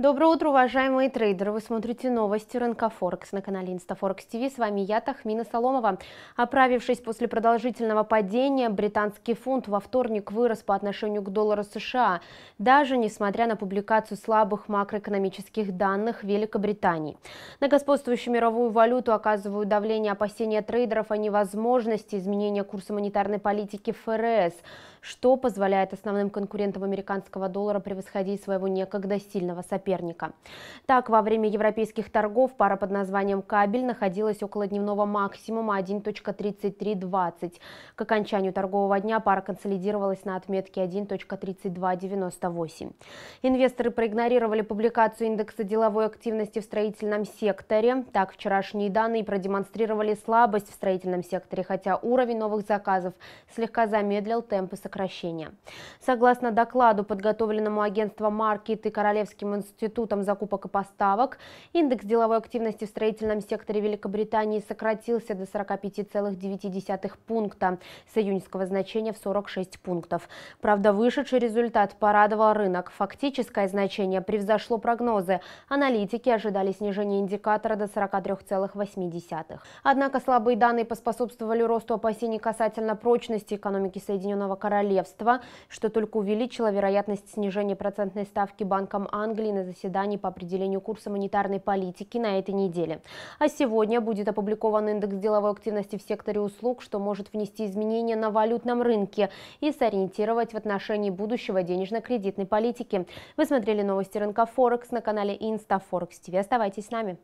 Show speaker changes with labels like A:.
A: Доброе утро, уважаемые трейдеры! Вы смотрите новости рынка Форекс на канале InstaForex TV. С вами я, Тахмина Соломова. Оправившись после продолжительного падения, британский фунт во вторник вырос по отношению к доллару США, даже несмотря на публикацию слабых макроэкономических данных Великобритании. На господствующую мировую валюту оказывают давление опасения трейдеров о невозможности изменения курса монетарной политики ФРС, что позволяет основным конкурентам американского доллара превосходить своего некогда сильного соперника соперника. Так, во время европейских торгов пара под названием «Кабель» находилась около дневного максимума 1.3320. К окончанию торгового дня пара консолидировалась на отметке 1.3298. Инвесторы проигнорировали публикацию индекса деловой активности в строительном секторе. Так, вчерашние данные продемонстрировали слабость в строительном секторе, хотя уровень новых заказов слегка замедлил темпы сокращения. Согласно докладу, подготовленному агентством Market и Королевским институтом, Институтом закупок и поставок. Индекс деловой активности в строительном секторе Великобритании сократился до 45,9 пункта с июньского значения в 46 пунктов. Правда, вышедший результат порадовал рынок. Фактическое значение превзошло прогнозы. Аналитики ожидали снижения индикатора до 43,8. Однако слабые данные поспособствовали росту опасений касательно прочности экономики Соединенного Королевства, что только увеличило вероятность снижения процентной ставки Банком Англии на заседаний по определению курса монетарной политики на этой неделе. А сегодня будет опубликован индекс деловой активности в секторе услуг, что может внести изменения на валютном рынке и сориентировать в отношении будущего денежно-кредитной политики. Вы смотрели новости рынка Форекс на канале Инста Форекс ТВ. Оставайтесь с нами.